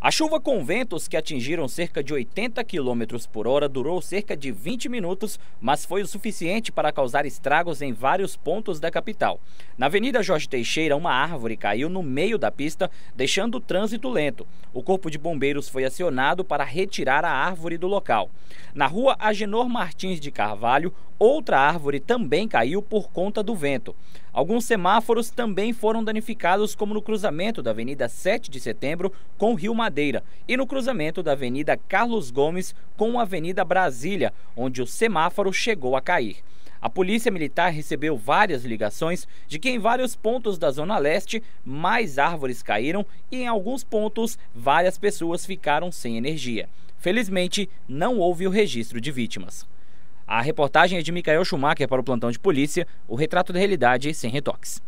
A chuva com ventos que atingiram cerca de 80 km por hora durou cerca de 20 minutos, mas foi o suficiente para causar estragos em vários pontos da capital. Na Avenida Jorge Teixeira, uma árvore caiu no meio da pista, deixando o trânsito lento. O Corpo de Bombeiros foi acionado para retirar a árvore do local. Na rua Agenor Martins de Carvalho, outra árvore também caiu por conta do vento. Alguns semáforos também foram danificados, como no cruzamento da Avenida 7 de Setembro com o Rio Mar Madeira e no cruzamento da Avenida Carlos Gomes com a Avenida Brasília, onde o semáforo chegou a cair. A Polícia Militar recebeu várias ligações de que em vários pontos da Zona Leste mais árvores caíram e em alguns pontos várias pessoas ficaram sem energia. Felizmente, não houve o registro de vítimas. A reportagem é de Michael Schumacher para o plantão de polícia, o retrato da realidade sem retoques.